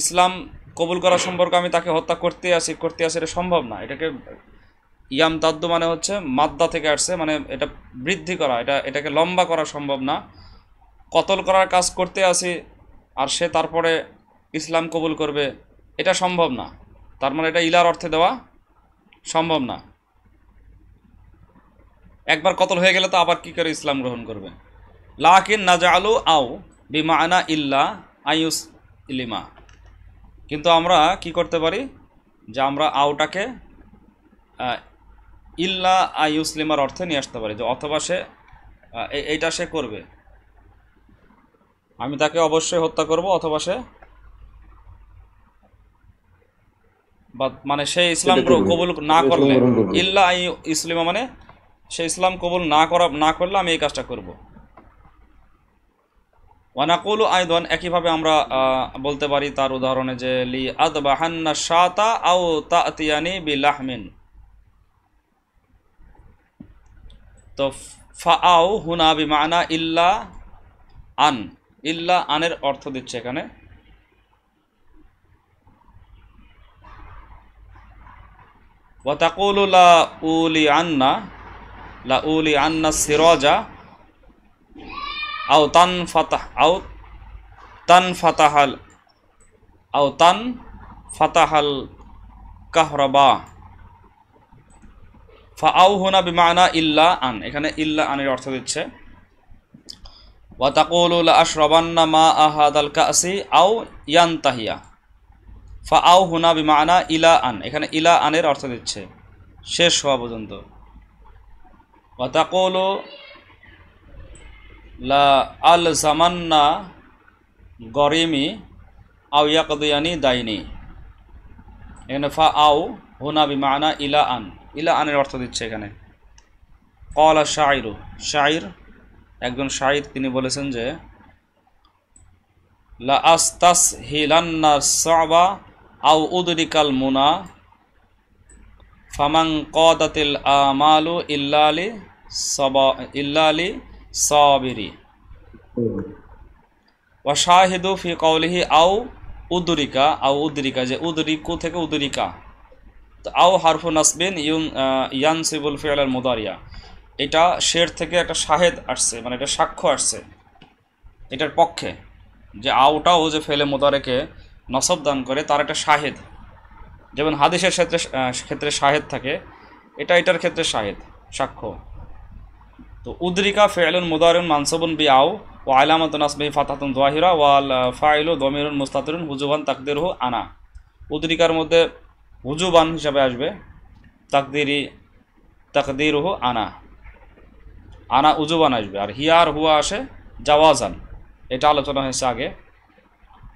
ইসলাম কবুল করা সম্পর্কে আমি তাকে হত্যা করতে আসি করতে আসি এটা সম্ভব না এটাকে ইয়াম মানে হচ্ছে মাদ্দা থেকে আসছে মানে এটা বৃদ্ধি করা এটা এটাকে লম্বা করা সম্ভব না কতল করার কাজ করতে আসি আর সে তারপরে ইসলাম কবুল করবে এটা সম্ভব না তার মানে এটা ইলার অর্থে দেওয়া সম্ভব না একবার কতল হয়ে গেলে তো আবার কি করে ইসলাম গ্রহণ করবে লাকিন নাজা আলু আও বিমা আনা ইল্লা আয়ুস ইলিমা কিন্তু আমরা কি করতে পারি যে আমরা আউটাকে ইল্লা আয়ুস লিমার অর্থে নিয়ে আসতে পারি যে অথবা সে এইটা সে করবে আমি তাকে অবশ্যই হত্যা করব অথবা সে মানে সে ইসলাম কবুল না করলে ইল্লা আই ইসলিমা মানে সে ইসলাম কবুল না করা না করলে আমি এই কাজটা করব ওয়ানাকুল আয়দন একইভাবে আমরা বলতে পারি তার উদাহরণে যে লি বাহান্না সাতা আও তাতিয়ানি বিলাহমিন তো আও হুনা বিমানা ইল্লা আন ইল্লা আনের অর্থ দিচ্ছে এখানে ওয়াতাকুলুলা উলি আন্না লাউলি আন্না সিরজা আও তান ফাতাহ আও তান ফাতাহাল আও তান ফাতাহাল কাহরাবা হুনা বিমানা ইল্লা আন এখানে ইল্লা আনের অর্থ দিচ্ছে ওয়াতাকুল আশরবান্না মা আহাদাল কাসি আও ইয়ান তাহিয়া ফা আও হুনা বিমানা ইলা আন এখানে ইলা আনের অর্থ দিচ্ছে শেষ হওয়া পর্যন্ত অতাকোল আল সামান্না গরিমি আউ ইয়াকদুয়ানি দাইনি এখানে ফা আউ হুনা বিমানা ইলা আন ইলা আনের অর্থ দিচ্ছে এখানে আ শাইরু শাইর একজন শাহিদ তিনি বলেছেন যে লা আস্তাস হিলান্না সাবা আউ উদরিকাল মুনা ফামাং কদাতিল আমালু ইল্লালি সবা ইল্লালি সাবিরি শাহিদু ফি কওলিহি আউ উদরিকা আউ উদরিকা যে উদরিকু থেকে উদরিকা তো আউ হারফু নাসবিন ইউন ইয়ানসিবুল ফিয়ালের মুদারিয়া এটা শের থেকে একটা শাহেদ আসছে মানে এটা সাক্ষ্য আসছে এটার পক্ষে যে আউটাও যে ফেলে মোদারেকে নসব দান করে তার একটা শাহেদ যেমন হাদিসের ক্ষেত্রে ক্ষেত্রে শাহেদ থাকে এটা এটার ক্ষেত্রে শাহেদ সাক্ষ্য তো উদ্রিকা ফেয়ালুন মুদারুন মানসবুন বি আউ ও আলামত নাসবি ফাতাতুন দোয়াহিরা ওয়াল ফাইলু দমিরুন মুস্তাতিরুন হুজুবান তাকদির হু আনা উদ্রিকার মধ্যে হুজুবান হিসাবে আসবে তাকদিরি তাকদির হু আনা আনা উজুবান আসবে আর হিয়ার হুয়া আসে জাওয়াজান এটা আলোচনা হয়েছে আগে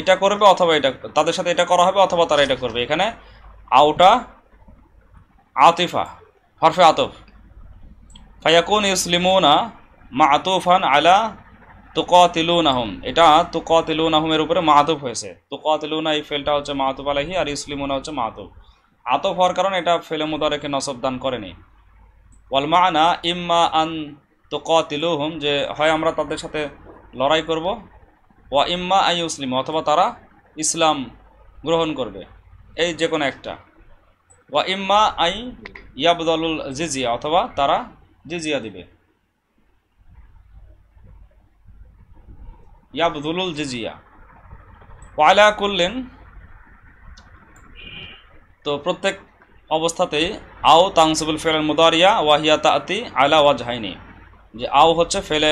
এটা করবে অথবা এটা তাদের সাথে এটা করা হবে অথবা তারা এটা করবে এখানে আউটা আতিফা হরফে আতফ ফায়াকুন ইসলিমুনা মা আতুফান আলা তুকাতিলুনাহুম এটা আহমের উপরে মাহাতুফ হয়েছে তুকাতিলুনা এই ফেলটা হচ্ছে মাতুফ আলাহি আর ইসলিমুনা হচ্ছে মাতুফ আতফ হওয়ার কারণে এটা ফেলে মুদারেকে নসব দান করেনি ওয়াল ইম্মা আন তুকাতিলুহুম যে হয় আমরা তাদের সাথে লড়াই করব ওয়া ইম্মা আই উসলিম অথবা তারা ইসলাম গ্রহণ করবে এই যে কোনো একটা ওয়া ইম্মা আই ইয়াবদলুল জিজিয়া অথবা তারা জিজিয়া দিবে ইয়াবদুলুল জিজিয়া ওয়ালা করলেন তো প্রত্যেক অবস্থাতেই আও তাংসিবুল ফেলের মুদারিয়া ওয়াহিয়া তাতি আলা হাইনি যে আও হচ্ছে ফেলে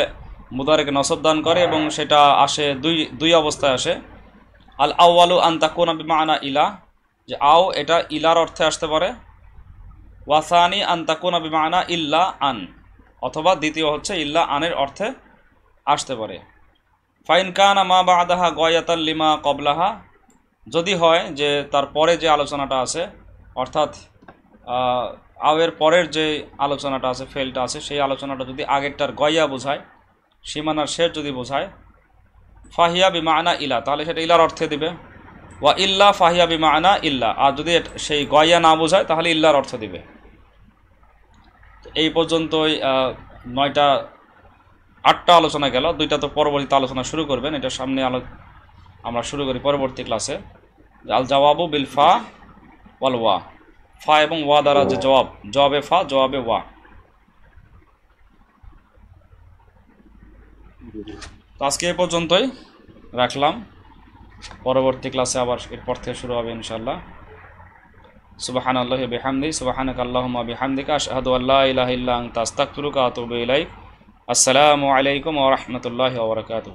মুদারেকে নসব দান করে এবং সেটা আসে দুই দুই অবস্থায় আসে আল আউআলু আন্তাকুন আনা ইলা যে আও এটা ইলার অর্থে আসতে পারে ওয়াসানি আন্তাকুন আনা ইল্লা আন অথবা দ্বিতীয় হচ্ছে ইল্লা আনের অর্থে আসতে পারে ফাইন কান মা বা আদাহা গয়াতাল লিমা কবলাহা যদি হয় যে তার পরে যে আলোচনাটা আছে অর্থাৎ আওয়ের পরের যে আলোচনাটা আছে ফেলটা আছে সেই আলোচনাটা যদি আগেরটার গয়া বোঝায় সীমানার শেষ যদি বোঝায় ফাহিয়া বিমা আনা ইলা তাহলে সেটা ইলার অর্থে দিবে ওয়া ইল্লা ফাহিয়া বিমা আনা ইল্লা আর যদি সেই গয়া না বোঝায় তাহলে ইল্লার অর্থ দিবে এই পর্যন্তই নয়টা আটটা আলোচনা গেল দুইটা তো পরবর্তীতে আলোচনা শুরু করবেন এটা সামনে আলো আমরা শুরু করি পরবর্তী ক্লাসে আল জবাবু বিল ফা ওয়াল ওয়া ফা এবং ওয়া দ্বারা যে জবাব জবাবে ফা জবাবে ওয়া তো আজকে এ পর্যন্তই রাখলাম পরবর্তী ক্লাসে আবার এরপর থেকে শুরু হবে ইনশাল্লাহ সুবাহান আল্লাহ বেহামদি সুবাহানক আল্লাহমা বেহামদিকা শাহাদু আল্লাহ ইলাহ ইল্লাং তাস্তাকুরুকা তবে ইলাইক আসসালামু আলাইকুম ওরহমতুল্লাহ ওবরকাতু